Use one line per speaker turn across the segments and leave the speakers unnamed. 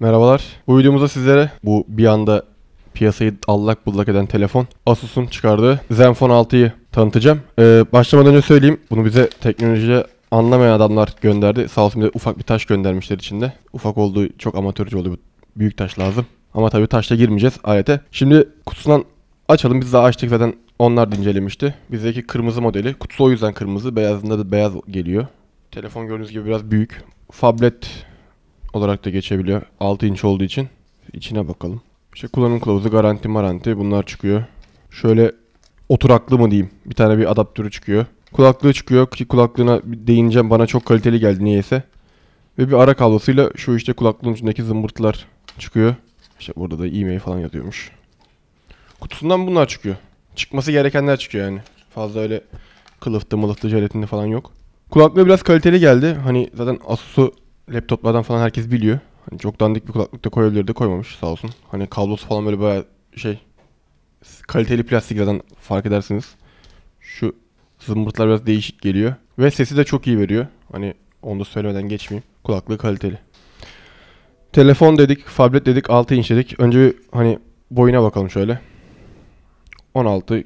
Merhabalar. Bu videomuzda sizlere bu bir anda piyasayı allak bullak eden telefon Asus'un çıkardığı Zenfone 6'yı tanıtacağım. Ee, başlamadan önce söyleyeyim. Bunu bize teknolojide anlamayan adamlar gönderdi. Sağ olsun bize ufak bir taş göndermişler içinde. Ufak olduğu çok amatörce oluyor. Büyük taş lazım. Ama tabii taşla girmeyeceğiz alete. Şimdi kutusundan açalım. Biz daha açtık zaten onlar da incelemişti. Bizdeki kırmızı modeli. Kutusu o yüzden kırmızı. Beyazında da beyaz geliyor. Telefon gördüğünüz gibi biraz büyük. Fablet olarak da geçebiliyor. 6 inç olduğu için. içine bakalım. İşte kullanım kılavuzu, garanti maranti bunlar çıkıyor. Şöyle oturaklı mı diyeyim. Bir tane bir adaptörü çıkıyor. Kulaklığı çıkıyor ki kulaklığına değineceğim bana çok kaliteli geldi niyeyse. Ve bir ara kablosuyla şu işte kulaklığın içindeki zımbırtılar çıkıyor. İşte burada da e-mail falan yazıyormuş. Kutusundan bunlar çıkıyor. Çıkması gerekenler çıkıyor yani. Fazla öyle kılıftı mılıftı jelatinli falan yok. Kulaklığı biraz kaliteli geldi. Hani zaten Asus'u laptoplardan falan herkes biliyor. Hani çok dandik bir kulaklık da koyabilir de koymamış sağ olsun. Hani kablosu falan böyle bayağı şey kaliteli plastiklerden fark edersiniz. Şu zımbırtlar biraz değişik geliyor. Ve sesi de çok iyi veriyor. Hani onu da söylemeden geçmeyeyim. Kulaklığı kaliteli. Telefon dedik, fablet dedik, 6 inç dedik. Önce hani boyuna bakalım şöyle. 16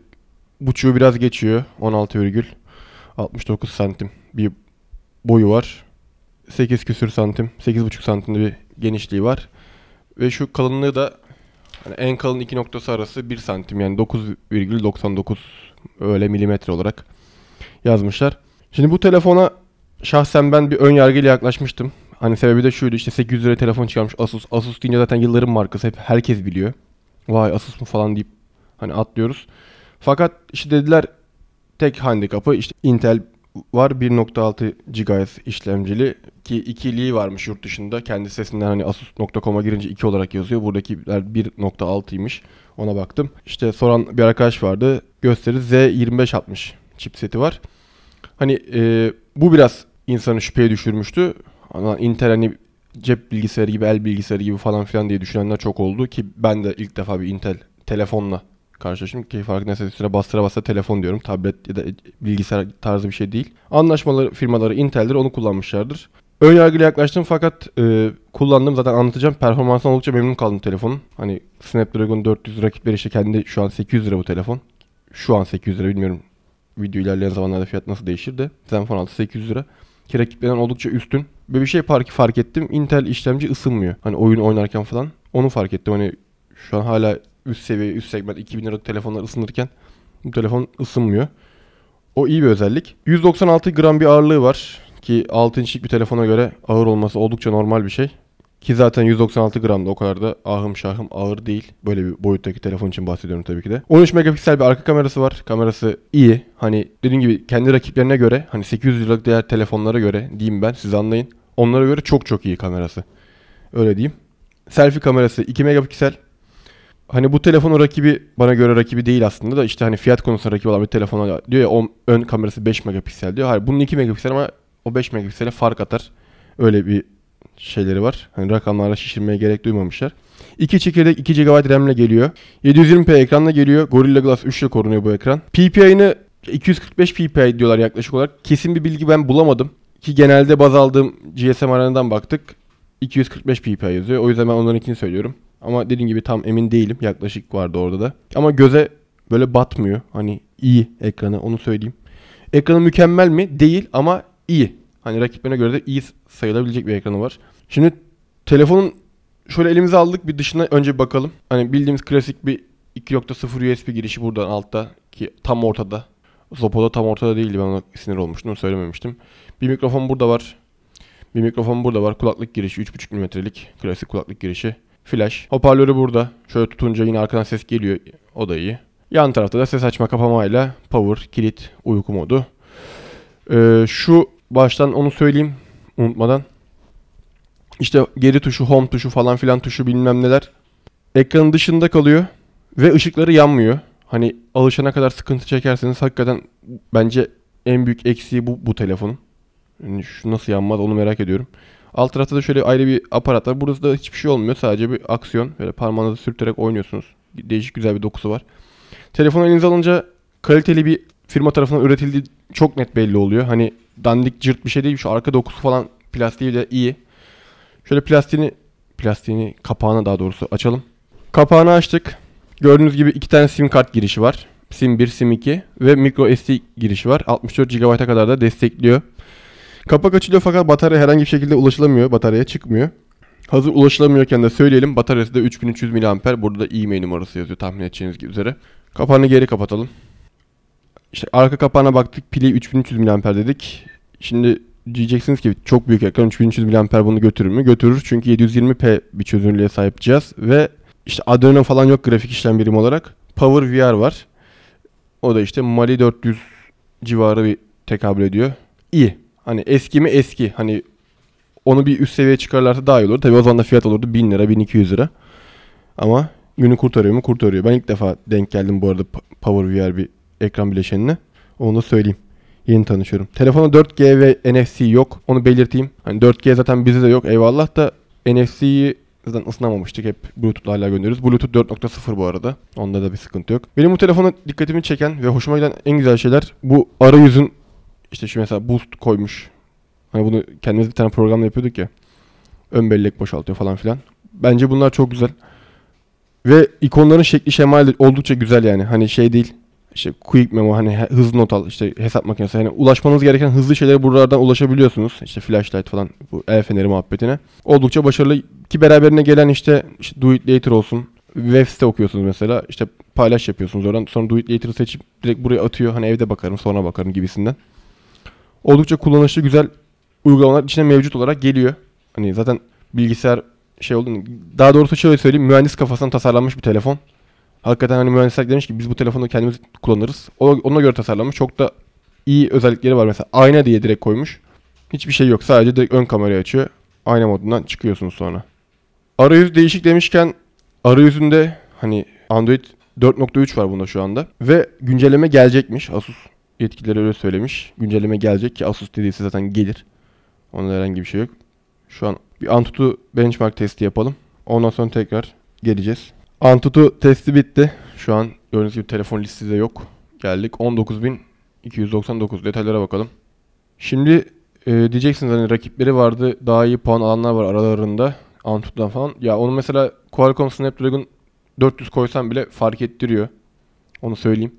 buçuğu biraz geçiyor. 16 virgül 69 santim bir boyu var. 8 küsür santim, 8,5 santimde bir genişliği var. Ve şu kalınlığı da hani en kalın iki noktası arası 1 santim yani 9,99 öyle milimetre olarak yazmışlar. Şimdi bu telefona şahsen ben bir ön yargıyla yaklaşmıştım. Hani sebebi de şuydu işte 800 liraya telefon çıkarmış Asus. Asus deyince zaten yılların markası hep herkes biliyor. Vay Asus mu falan deyip hani atlıyoruz. Fakat işte dediler tek handikapı işte Intel var 1.6 GHz işlemcili ki ikiliği varmış yurt dışında. Kendi sesinden hani asus.com'a girince 2 olarak yazıyor. Buradaki 1.6'ymış. Ona baktım. İşte soran bir arkadaş vardı. Gösteri Z2560 chipseti var. Hani e, bu biraz insanı şüpheye düşürmüştü. Ama Intel hani cep bilgisayarı gibi, el bilgisayarı gibi falan filan diye düşünenler çok oldu ki ben de ilk defa bir Intel telefonla karşılaştım ki neyse üstüne bastıra bastıra telefon diyorum. Tablet ya da bilgisayar tarzı bir şey değil. Anlaşmaları firmaları Intel'dir onu kullanmışlardır. Önyargıyla yargıyla yaklaştım fakat e, kullandım zaten anlatacağım. Performansından oldukça memnun kaldım telefonun. Hani Snapdragon 400 rakipleri işte kendi şu an 800 lira bu telefon. Şu an 800 lira bilmiyorum. Video ilerleyen zamanlarda fiyat nasıl değişir de. Zenfone 6 800 lira ki rakiplerinden oldukça üstün. Böyle bir şey fark fark ettim. Intel işlemci ısınmıyor. Hani oyun oynarken falan. Onu fark ettim. Hani şu an hala üst seviye, üst segment 2000 lira telefonlar ısınırken bu telefon ısınmıyor. O iyi bir özellik. 196 gram bir ağırlığı var ki 6 inçlik bir telefona göre ağır olması oldukça normal bir şey. Ki zaten 196 gram da o kadar da ahım şahım ağır değil. Böyle bir boyuttaki telefon için bahsediyorum tabii ki de. 13 megapiksel bir arka kamerası var. Kamerası iyi. Hani dediğim gibi kendi rakiplerine göre hani 800 liralık diğer telefonlara göre diyeyim ben siz anlayın. Onlara göre çok çok iyi kamerası. Öyle diyeyim. Selfie kamerası 2 megapiksel hani bu telefonun rakibi bana göre rakibi değil aslında da işte hani fiyat konusunda rakibi olan bir telefona diyor ya on, ön kamerası 5 megapiksel diyor. Hayır bunun 2 megapiksel ama o 5 megapiksele fark atar. Öyle bir şeyleri var. Hani rakamlarla şişirmeye gerek duymamışlar. 2 çekirdek 2 GB RAM ile geliyor. 720p ekranla geliyor. Gorilla Glass 3 ile korunuyor bu ekran. PPI'ni 245 PPI diyorlar yaklaşık olarak. Kesin bir bilgi ben bulamadım. Ki genelde baz aldığım GSM aranından baktık. 245 PPI yazıyor. O yüzden ben onların onlarınkini söylüyorum. Ama dediğim gibi tam emin değilim. Yaklaşık vardı orada da. Ama göze böyle batmıyor. Hani iyi ekranı onu söyleyeyim. Ekranı mükemmel mi? Değil ama iyi. Hani rakiplerine göre de iyi sayılabilecek bir ekranı var. Şimdi telefonun şöyle elimize aldık bir dışına önce bir bakalım. Hani bildiğimiz klasik bir 2.0 USB girişi buradan altta ki tam ortada. Zopo'da tam ortada değildi ben ona sinir olmuştum söylememiştim. Bir mikrofon burada var. Bir mikrofon burada var. Kulaklık girişi 3.5 mm'lik klasik kulaklık girişi. Flash. Hoparlörü burada. Şöyle tutunca yine arkadan ses geliyor. O da iyi. Yan tarafta da ses açma kapamayla power, kilit, uyku modu. Ee, şu baştan onu söyleyeyim unutmadan. İşte geri tuşu, home tuşu falan filan tuşu bilmem neler. Ekranın dışında kalıyor ve ışıkları yanmıyor. Hani alışana kadar sıkıntı çekerseniz hakikaten bence en büyük eksiği bu, bu telefonun. Yani şu nasıl yanmaz onu merak ediyorum. Alt tarafta da şöyle ayrı bir aparat var. Burada da hiçbir şey olmuyor. Sadece bir aksiyon. Böyle parmağınızı sürterek oynuyorsunuz. Değişik güzel bir dokusu var. Telefonu elinize alınca kaliteli bir firma tarafından üretildiği çok net belli oluyor. Hani dandik cırt bir şey değil. Şu arka dokusu falan plastiği de iyi. Şöyle plastiğini plastiğini kapağına daha doğrusu açalım. Kapağını açtık. Gördüğünüz gibi iki tane sim kart girişi var. SIM 1, SIM 2 ve micro SD girişi var. 64 GB'a kadar da destekliyor. Kapak açılıyor fakat batarya herhangi bir şekilde ulaşılamıyor. Bataryaya çıkmıyor. Hazır ulaşılamıyorken de söyleyelim. Bataryası da 3300 mAh. Burada da e numarası yazıyor tahmin edeceğiniz üzere. Kapağını geri kapatalım. İşte arka kapağına baktık. Pili 3300 mAh dedik. Şimdi diyeceksiniz ki çok büyük ekran 3300 mAh bunu götürür mü? Götürür çünkü 720p bir çözünürlüğe sahip cihaz ve işte Adreno falan yok grafik işlem birimi olarak. Power VR var. O da işte Mali 400 civarı bir tekabül ediyor. İyi. Hani eski mi eski. Hani onu bir üst seviyeye çıkarlarsa daha iyi olur. Tabii o zaman da fiyat olurdu 1000 lira 1200 lira. Ama günü kurtarıyor mu kurtarıyor. Ben ilk defa denk geldim bu arada Power VR bir ekran bileşenine. Onu da söyleyeyim. Yeni tanışıyorum. Telefona 4G ve NFC yok. Onu belirteyim. Hani 4G zaten bizde de yok eyvallah da NFC'yi zaten ısınamamıştık. Hep Bluetooth'la hala gönderiyoruz. Bluetooth 4.0 bu arada. Onda da bir sıkıntı yok. Benim bu telefona dikkatimi çeken ve hoşuma giden en güzel şeyler bu arayüzün işte şu mesela boost koymuş. Hani bunu kendimiz bir tane programla yapıyorduk ya. Ön bellek boşaltıyor falan filan. Bence bunlar çok güzel. Ve ikonların şekli şemali oldukça güzel yani. Hani şey değil. İşte quick memo hani hızlı not al işte hesap makinesi. Hani ulaşmanız gereken hızlı şeylere buralardan ulaşabiliyorsunuz. İşte flashlight falan bu el feneri muhabbetine. Oldukça başarılı ki beraberine gelen işte, işte do it later olsun. Web site okuyorsunuz mesela işte paylaş yapıyorsunuz oradan sonra do it later'ı seçip direkt buraya atıyor. Hani evde bakarım sonra bakarım gibisinden oldukça kullanışlı güzel uygulamalar içine mevcut olarak geliyor. Hani zaten bilgisayar şey olduğunu daha doğrusu şöyle söyleyeyim mühendis kafasından tasarlanmış bir telefon. Hakikaten hani mühendisler demiş ki biz bu telefonu kendimiz kullanırız. O, ona göre tasarlanmış. Çok da iyi özellikleri var. Mesela ayna diye direkt koymuş. Hiçbir şey yok. Sadece direkt ön kamerayı açıyor. Ayna modundan çıkıyorsunuz sonra. Arayüz değişik demişken arayüzünde hani Android 4.3 var bunda şu anda. Ve güncelleme gelecekmiş Asus yetkilileri öyle söylemiş. Güncelleme gelecek ki Asus dediyse zaten gelir. Onda herhangi bir şey yok. Şu an bir Antutu benchmark testi yapalım. Ondan sonra tekrar geleceğiz. Antutu testi bitti. Şu an gördüğünüz gibi telefon listede yok. Geldik 19.299 detaylara bakalım. Şimdi e, diyeceksiniz hani rakipleri vardı daha iyi puan alanlar var aralarında Antutu'dan falan. Ya onu mesela Qualcomm Snapdragon 400 koysam bile fark ettiriyor. Onu söyleyeyim.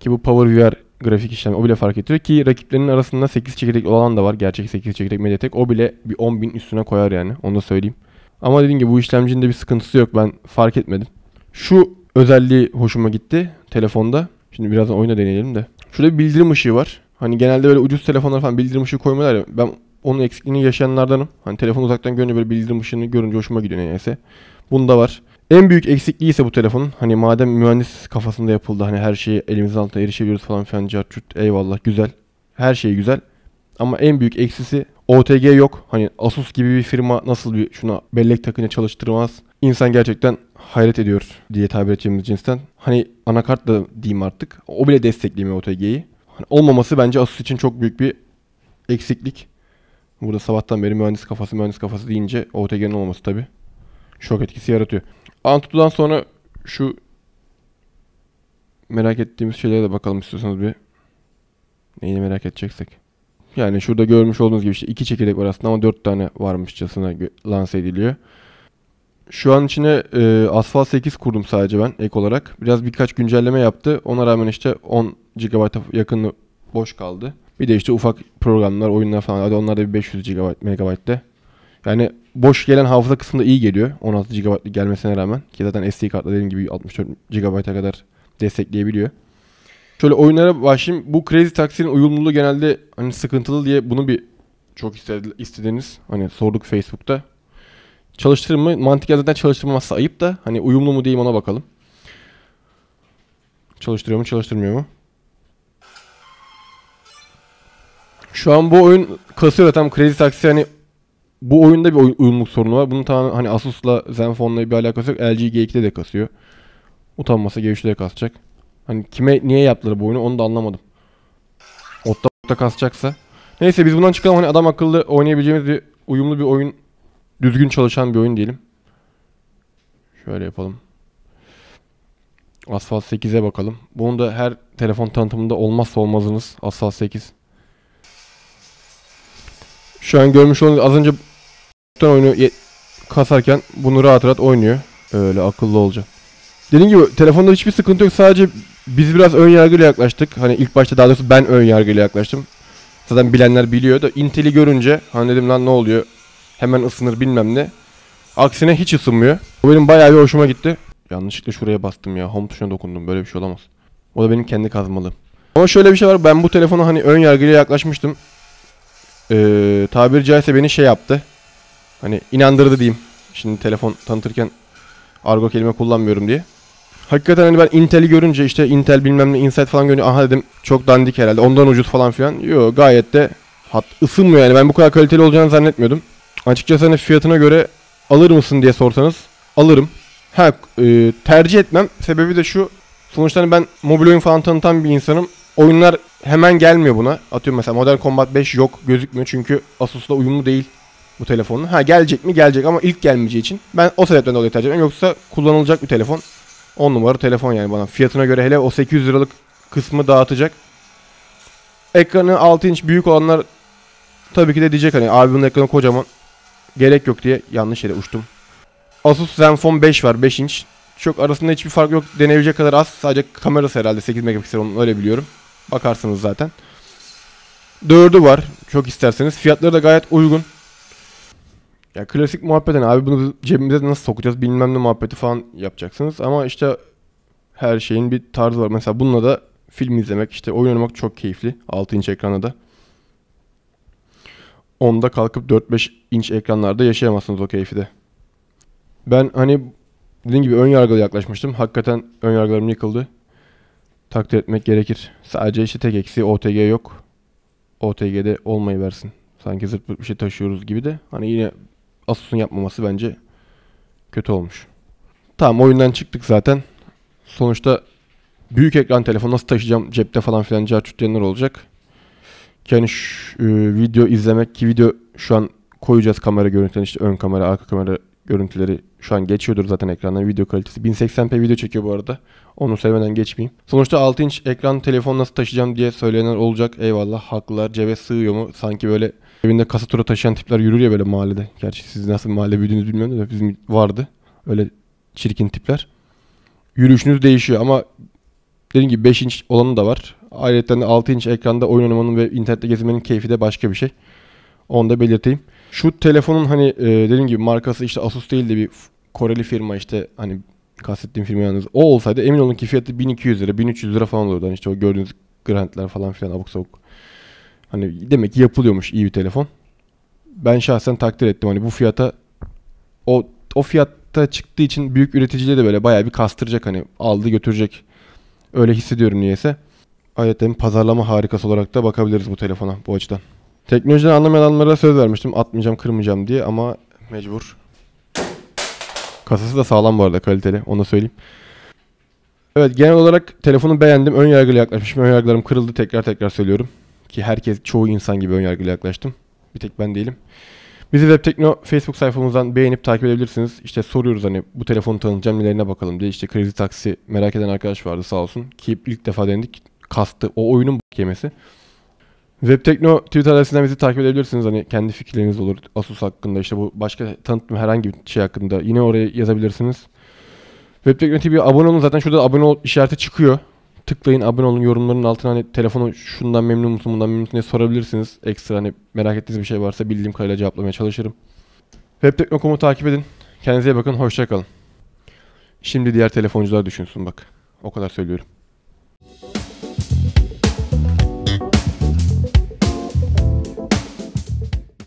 Ki bu Power VR grafik işlem o bile fark ettiriyor ki rakiplerinin arasında 8 çekirdek olan da var. Gerçek 8 çekirdek Mediatek. O bile bir 10 bin üstüne koyar yani. Onu da söyleyeyim. Ama dediğim gibi bu işlemcinin de bir sıkıntısı yok. Ben fark etmedim. Şu özelliği hoşuma gitti telefonda. Şimdi birazdan oyuna deneyelim de. Şurada bir bildirim ışığı var. Hani genelde böyle ucuz telefonlar falan bildirim ışığı koymuyorlar ya. Ben onun eksikliğini yaşayanlardanım. Hani telefon uzaktan görünce böyle bildirim ışığını görünce hoşuma gidiyor neyse. Bunda var. En büyük eksikliği ise bu telefonun hani madem mühendis kafasında yapıldı hani her şeyi elimizin altında erişebiliyoruz falan filan cartçut eyvallah güzel. Her şey güzel. Ama en büyük eksisi OTG yok. Hani Asus gibi bir firma nasıl bir şuna bellek takınca çalıştırmaz. İnsan gerçekten hayret ediyor diye tabir edeceğimiz cinsten. Hani anakart da diyeyim artık. O bile desteklemiyor OTG'yi. Hani olmaması bence Asus için çok büyük bir eksiklik. Burada sabahtan beri mühendis kafası mühendis kafası deyince OTG'nin olmaması tabii şok etkisi yaratıyor. Antido'dan sonra şu merak ettiğimiz şeylere de bakalım istiyorsanız bir. Neyini merak edeceksek. Yani şurada görmüş olduğunuz gibi işte iki çekirdek var aslında ama dört tane varmışçasına lanse ediliyor. Şu an içine e, Asphalt 8 kurdum sadece ben ek olarak. Biraz birkaç güncelleme yaptı. Ona rağmen işte 10 GB yakını boş kaldı. Bir de işte ufak programlar, oyunlar falan. Hadi onlar da bir 500 GB, MB'de yani boş gelen hafıza kısmında iyi geliyor. 16 GB gelmesine rağmen. Ki zaten SD kartla dediğim gibi 64 GB'a kadar destekleyebiliyor. Şöyle oyunlara başlayayım. Bu Crazy Taxi'nin uyumluluğu genelde hani sıkıntılı diye bunu bir çok istediğiniz hani sorduk Facebook'ta. Çalıştırır mı? Mantıken zaten çalıştırmazsa ayıp da hani uyumlu mu diyeyim ona bakalım. Çalıştırıyor mu çalıştırmıyor mu? Şu an bu oyun klasör üreten Crazy Taxi hani bu oyunda bir uyumluk sorunu var. Bunun tamamen hani Asus'la Zenfone'la bir alakası yok. LG G2'de de kasıyor. Utanmasa G3'de de kasacak. Hani kime niye yaptılar bu oyunu onu da anlamadım. Otta otta kasacaksa. Neyse biz bundan çıkalım hani adam akıllı oynayabileceğimiz bir uyumlu bir oyun. Düzgün çalışan bir oyun diyelim. Şöyle yapalım. Asfalt 8'e bakalım. Bunun da her telefon tanıtımında olmazsa olmazınız. Asfalt 8. Şu an görmüş olduğunuz az önce küçükten oyunu kasarken bunu rahat rahat oynuyor. Öyle akıllı olacak. Dediğim gibi telefonda hiçbir sıkıntı yok. Sadece biz biraz ön yargıyla yaklaştık. Hani ilk başta daha doğrusu ben ön yargıyla yaklaştım. Zaten bilenler biliyor da Intel'i görünce hani dedim lan ne oluyor? Hemen ısınır bilmem ne. Aksine hiç ısınmıyor. Bu benim bayağı bir hoşuma gitti. Yanlışlıkla şuraya bastım ya. Home tuşuna dokundum. Böyle bir şey olamaz. O da benim kendi kazmalım. Ama şöyle bir şey var. Ben bu telefona hani ön yargıyla yaklaşmıştım. Ee, tabiri caizse beni şey yaptı. Hani inandırdı diyeyim. Şimdi telefon tanıtırken argo kelime kullanmıyorum diye. Hakikaten hani ben Intel'i görünce işte Intel bilmem ne Insight falan görünce aha dedim çok dandik herhalde ondan ucuz falan filan. Yo gayet de hat ısınmıyor yani ben bu kadar kaliteli olacağını zannetmiyordum. Açıkçası hani fiyatına göre alır mısın diye sorsanız alırım. Ha e, tercih etmem sebebi de şu sonuçta hani ben mobil oyun falan tanıtan bir insanım. Oyunlar hemen gelmiyor buna. Atıyorum mesela Modern Combat 5 yok gözükmüyor çünkü Asus'la uyumlu değil bu telefonun. Ha gelecek mi? Gelecek ama ilk gelmeyeceği için ben o sebepten dolayı tercih ediyorum. Yoksa kullanılacak bir telefon. 10 numara telefon yani bana. Fiyatına göre hele o 800 liralık kısmı dağıtacak. Ekranı 6 inç büyük olanlar tabii ki de diyecek hani abi bunun ekranı kocaman. Gerek yok diye yanlış yere uçtum. Asus Zenfone 5 var 5 inç. Çok arasında hiçbir fark yok. Denebilecek kadar az. Sadece kamerası herhalde 8 megapiksel onu öyle biliyorum. Bakarsınız zaten. 4'ü var çok isterseniz. Fiyatları da gayet uygun. Ya klasik muhabbet hani abi bunu cebimize nasıl sokacağız bilmem ne muhabbeti falan yapacaksınız. Ama işte her şeyin bir tarzı var. Mesela bununla da film izlemek işte oyun oynamak çok keyifli 6 inç ekranda da. Onda kalkıp 4-5 inç ekranlarda yaşayamazsınız o keyfi de. Ben hani dediğim gibi ön yargılı yaklaşmıştım. Hakikaten ön yargılarım yıkıldı. Takdir etmek gerekir. Sadece işte tek eksiği OTG yok. OTG'de olmayı versin. Sanki zırt bir şey taşıyoruz gibi de. Hani yine Asus'un yapmaması bence kötü olmuş. Tamam oyundan çıktık zaten. Sonuçta büyük ekran telefonu nasıl taşıyacağım cepte falan filan carçut yanlar olacak. Yani şu, e, video izlemek ki video şu an koyacağız kamera görüntülerini işte ön kamera arka kamera görüntüleri şu an geçiyordur zaten ekrandan video kalitesi. 1080p video çekiyor bu arada. Onu söylemeden geçmeyeyim. Sonuçta 6 inç ekran telefon nasıl taşıyacağım diye söyleyenler olacak. Eyvallah haklılar. Cebe sığıyor mu? Sanki böyle evinde kasa tura taşıyan tipler yürür ya böyle mahallede. Gerçi siz nasıl mahalle büyüdüğünüzü bilmiyorum da bizim vardı. Öyle çirkin tipler. Yürüyüşünüz değişiyor ama dediğim gibi 5 inç olanı da var. Ayrıca 6 inç ekranda oyun oynamanın ve internette gezinmenin keyfi de başka bir şey. Onu da belirteyim. Şu telefonun hani e, dediğim gibi markası işte Asus değil de bir Koreli firma işte hani kastettiğim firma yalnız o olsaydı emin olun ki fiyatı 1200 lira 1300 lira falan olurdu. Hani işte o gördüğünüz grantler falan filan abuk sabuk. Hani demek ki yapılıyormuş iyi bir telefon. Ben şahsen takdir ettim hani bu fiyata o o fiyatta çıktığı için büyük üreticiler de böyle bayağı bir kastıracak hani aldı götürecek. Öyle hissediyorum niyeyse. Ayetten pazarlama harikası olarak da bakabiliriz bu telefona bu açıdan. Teknolojiden anlamayan adamlara söz vermiştim. Atmayacağım, kırmayacağım diye ama mecbur. Kasası da sağlam bu arada kaliteli. Onu da söyleyeyim. Evet genel olarak telefonu beğendim. Ön yargılı yaklaşmışım. Ön yargılarım kırıldı. Tekrar tekrar söylüyorum. Ki herkes çoğu insan gibi ön yargılı yaklaştım. Bir tek ben değilim. Bizi Web Tekno Facebook sayfamızdan beğenip takip edebilirsiniz. İşte soruyoruz hani bu telefonu tanıtacağım nelerine bakalım diye. İşte kredi taksi merak eden arkadaş vardı sağ olsun. Ki ilk defa denedik. Kastı o oyunun yemesi. Webtekno Twitter adresinden bizi takip edebilirsiniz. Hani kendi fikirleriniz olur Asus hakkında işte bu başka tanıtım herhangi bir şey hakkında yine oraya yazabilirsiniz. Webtekno TV'ye abone olun. Zaten şurada abone ol işareti çıkıyor. Tıklayın abone olun. Yorumların altına hani telefonu şundan memnun musun bundan memnun musun diye sorabilirsiniz. Ekstra hani merak ettiğiniz bir şey varsa bildiğim kadarıyla cevaplamaya çalışırım. Webtekno.com'u takip edin. Kendinize iyi bakın. Hoşçakalın. Şimdi diğer telefoncular düşünsün bak. O kadar söylüyorum.